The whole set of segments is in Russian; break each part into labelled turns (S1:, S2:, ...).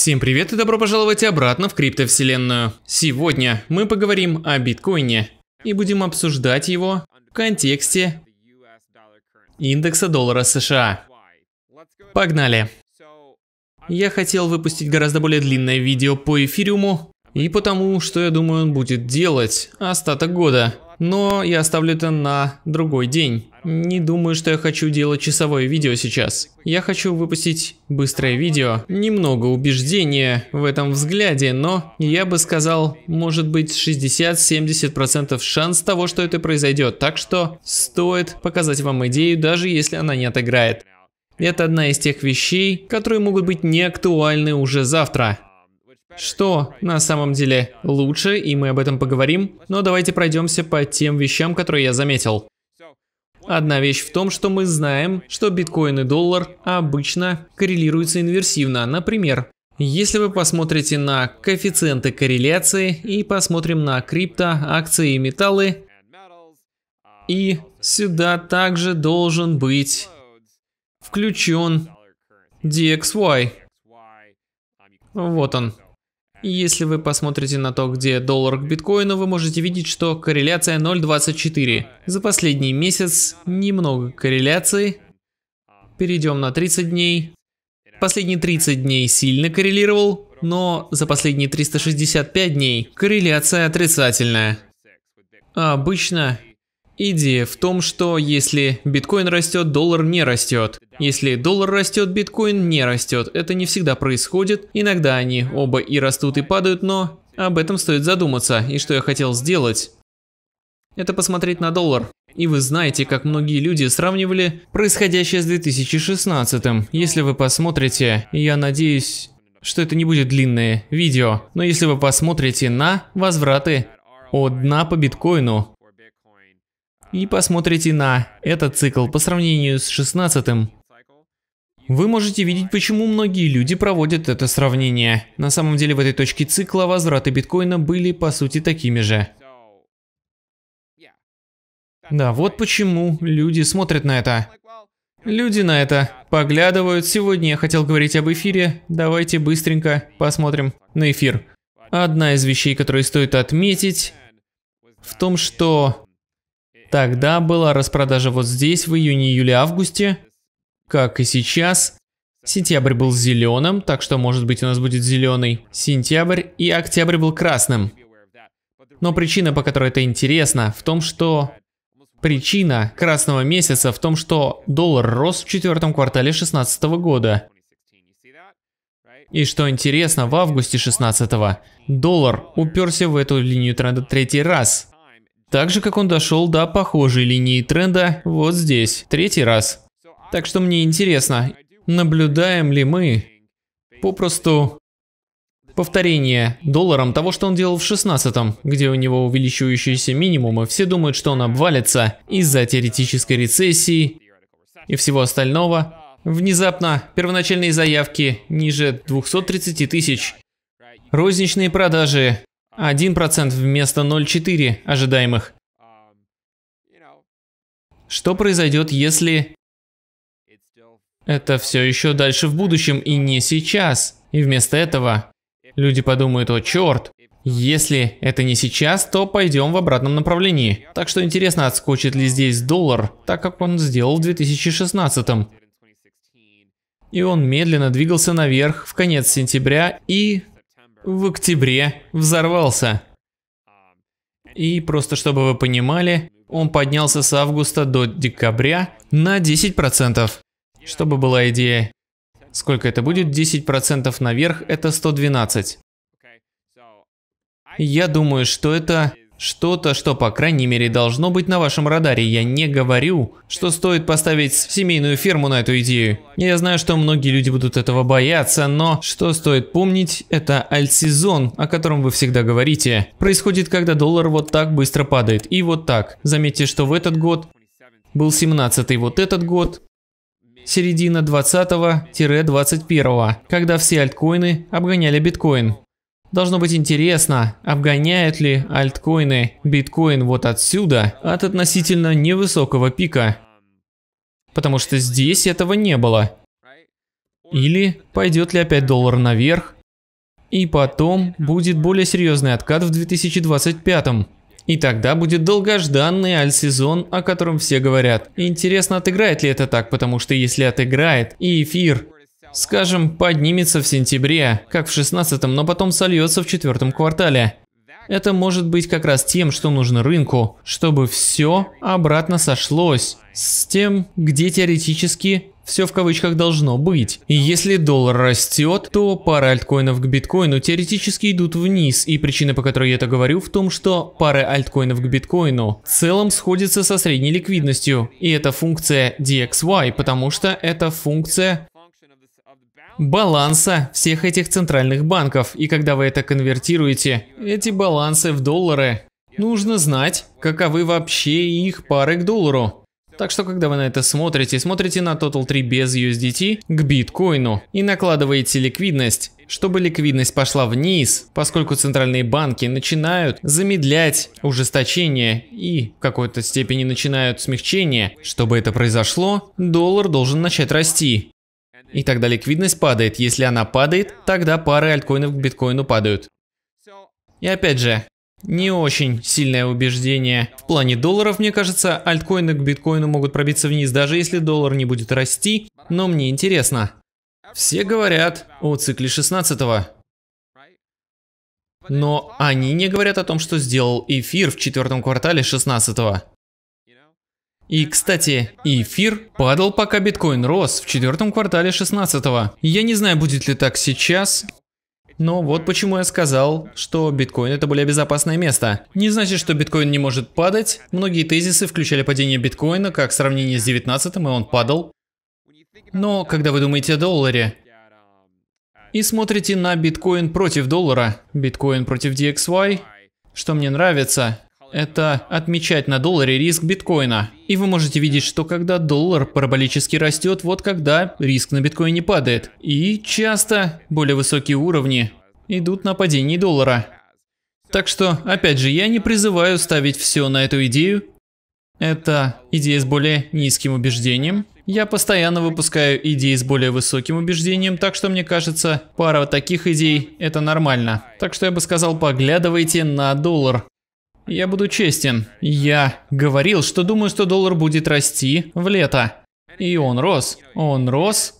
S1: Всем привет и добро пожаловать обратно в криптовселенную. Сегодня мы поговорим о биткоине и будем обсуждать его в контексте индекса доллара США. Погнали! Я хотел выпустить гораздо более длинное видео по эфириуму и потому, что я думаю он будет делать остаток года но я оставлю это на другой день. Не думаю, что я хочу делать часовое видео сейчас. Я хочу выпустить быстрое видео. Немного убеждения в этом взгляде, но я бы сказал, может быть 60-70% шанс того, что это произойдет. Так что стоит показать вам идею, даже если она не отыграет. Это одна из тех вещей, которые могут быть неактуальны уже завтра что на самом деле лучше, и мы об этом поговорим, но давайте пройдемся по тем вещам, которые я заметил. Одна вещь в том, что мы знаем, что биткоин и доллар обычно коррелируются инверсивно. Например, если вы посмотрите на коэффициенты корреляции и посмотрим на крипто, акции и металлы, и сюда также должен быть включен DXY. Вот он. Если вы посмотрите на то, где доллар к биткоину, вы можете видеть, что корреляция 0.24. За последний месяц немного корреляции. Перейдем на 30 дней. Последние 30 дней сильно коррелировал, но за последние 365 дней корреляция отрицательная. обычно Идея в том, что если биткоин растет, доллар не растет. Если доллар растет, биткоин не растет. Это не всегда происходит. Иногда они оба и растут, и падают, но об этом стоит задуматься. И что я хотел сделать? Это посмотреть на доллар. И вы знаете, как многие люди сравнивали происходящее с 2016. м Если вы посмотрите, я надеюсь, что это не будет длинное видео, но если вы посмотрите на возвраты от дна по биткоину, и посмотрите на этот цикл по сравнению с 16 -м. Вы можете видеть, почему многие люди проводят это сравнение. На самом деле в этой точке цикла возвраты биткоина были по сути такими же. Да, вот почему люди смотрят на это. Люди на это поглядывают. Сегодня я хотел говорить об эфире. Давайте быстренько посмотрим на эфир. Одна из вещей, которые стоит отметить, в том, что Тогда была распродажа вот здесь в июне, июле, августе. Как и сейчас. Сентябрь был зеленым, так что может быть у нас будет зеленый. Сентябрь и октябрь был красным. Но причина, по которой это интересно, в том, что... Причина красного месяца в том, что доллар рос в четвертом квартале 2016 года. И что интересно, в августе 16 доллар уперся в эту линию тренда третий раз. Так же, как он дошел до похожей линии тренда вот здесь, третий раз. Так что мне интересно, наблюдаем ли мы попросту повторение долларом того, что он делал в 16-м, где у него увеличивающиеся минимумы, все думают, что он обвалится из-за теоретической рецессии и всего остального. Внезапно первоначальные заявки ниже 230 тысяч, розничные продажи 1% вместо 0,4 ожидаемых. Что произойдет, если это все еще дальше в будущем и не сейчас? И вместо этого люди подумают, о черт, если это не сейчас, то пойдем в обратном направлении. Так что интересно, отскочит ли здесь доллар, так как он сделал в 2016. -м. И он медленно двигался наверх в конец сентября и в октябре взорвался. И просто чтобы вы понимали, он поднялся с августа до декабря на 10%. Чтобы была идея, сколько это будет, 10% наверх это 112. Я думаю, что это что-то, что, по крайней мере, должно быть на вашем радаре. Я не говорю, что стоит поставить семейную ферму на эту идею. Я знаю, что многие люди будут этого бояться, но что стоит помнить, это альтсезон, о котором вы всегда говорите. Происходит, когда доллар вот так быстро падает. И вот так. Заметьте, что в этот год был 17-й вот этот год, середина 20-21, когда все альткоины обгоняли биткоин. Должно быть интересно, обгоняет ли альткоины биткоин вот отсюда, от относительно невысокого пика. Потому что здесь этого не было. Или пойдет ли опять доллар наверх, и потом будет более серьезный откат в 2025 -м. И тогда будет долгожданный альт-сезон, о котором все говорят. Интересно, отыграет ли это так, потому что если отыграет, и эфир скажем, поднимется в сентябре, как в 16, но потом сольется в четвертом квартале. Это может быть как раз тем, что нужно рынку, чтобы все обратно сошлось с тем, где теоретически все в кавычках должно быть. И если доллар растет, то пары альткоинов к биткоину теоретически идут вниз, и причина, по которой я это говорю, в том, что пары альткоинов к биткоину в целом сходятся со средней ликвидностью, и это функция DXY, потому что это функция баланса всех этих центральных банков. И когда вы это конвертируете, эти балансы в доллары, нужно знать, каковы вообще их пары к доллару. Так что, когда вы на это смотрите, смотрите на Total 3 без USDT к биткоину и накладываете ликвидность, чтобы ликвидность пошла вниз, поскольку центральные банки начинают замедлять ужесточение и в какой-то степени начинают смягчение. Чтобы это произошло, доллар должен начать расти. И тогда ликвидность падает. Если она падает, тогда пары альткоинов к биткоину падают. И опять же, не очень сильное убеждение. В плане долларов, мне кажется, альткоины к биткоину могут пробиться вниз, даже если доллар не будет расти, но мне интересно. Все говорят о цикле 16 -го. Но они не говорят о том, что сделал эфир в четвертом квартале 16 -го. И, кстати, эфир падал, пока биткоин рос в четвертом квартале 16 -го. Я не знаю, будет ли так сейчас, но вот почему я сказал, что биткоин это более безопасное место. Не значит, что биткоин не может падать. Многие тезисы включали падение биткоина как сравнение с 19 м и он падал. Но когда вы думаете о долларе и смотрите на биткоин против доллара, биткоин против DXY, что мне нравится, это отмечать на долларе риск биткоина. И вы можете видеть, что когда доллар параболически растет, вот когда риск на биткоине падает. И часто более высокие уровни идут на падение доллара. Так что, опять же, я не призываю ставить все на эту идею. Это идея с более низким убеждением. Я постоянно выпускаю идеи с более высоким убеждением, так что мне кажется, пара таких идей – это нормально. Так что я бы сказал, поглядывайте на доллар. Я буду честен. Я говорил, что думаю, что доллар будет расти в лето. И он рос. Он рос.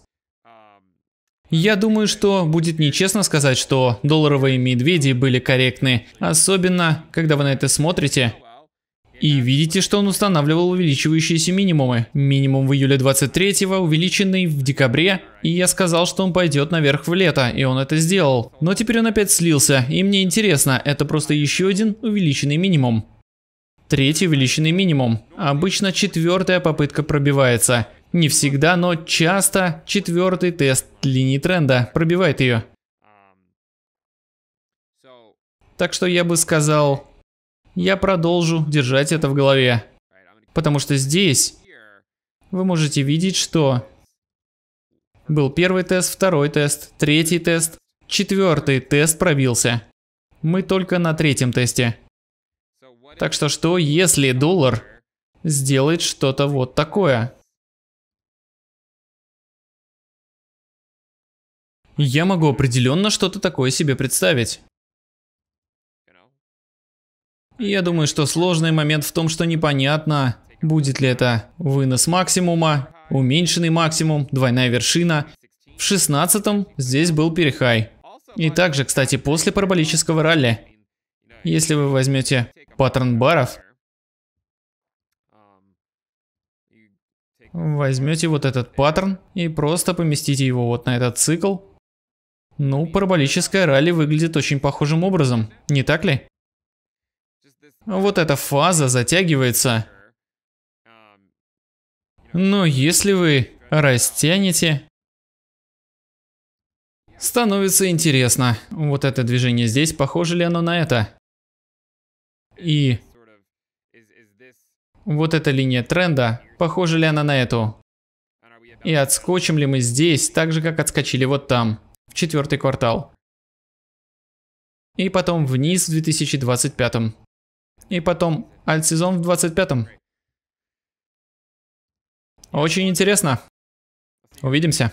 S1: Я думаю, что будет нечестно сказать, что долларовые медведи были корректны. Особенно, когда вы на это смотрите и видите, что он устанавливал увеличивающиеся минимумы. Минимум в июле 23-го, увеличенный в декабре. И я сказал, что он пойдет наверх в лето, и он это сделал. Но теперь он опять слился, и мне интересно, это просто еще один увеличенный минимум. Третий увеличенный минимум. Обычно четвертая попытка пробивается. Не всегда, но часто четвертый тест линии тренда пробивает ее. Так что я бы сказал, я продолжу держать это в голове. Потому что здесь вы можете видеть, что был первый тест, второй тест, третий тест, четвертый тест пробился. Мы только на третьем тесте. Так что что, если доллар сделает что-то вот такое? Я могу определенно что-то такое себе представить. Я думаю, что сложный момент в том, что непонятно, будет ли это вынос максимума, уменьшенный максимум, двойная вершина. В 16 здесь был перехай. И также, кстати, после параболического ралли. Если вы возьмете паттерн баров, возьмете вот этот паттерн и просто поместите его вот на этот цикл. Ну, параболическое ралли выглядит очень похожим образом, не так ли? Вот эта фаза затягивается. Но если вы растянете, становится интересно. Вот это движение здесь, похоже ли оно на это? И вот эта линия тренда, похожа ли она на эту? И отскочим ли мы здесь, так же как отскочили вот там, в четвертый квартал. И потом вниз в 2025. И потом, альт-сезон в 25-м. Очень интересно. Увидимся.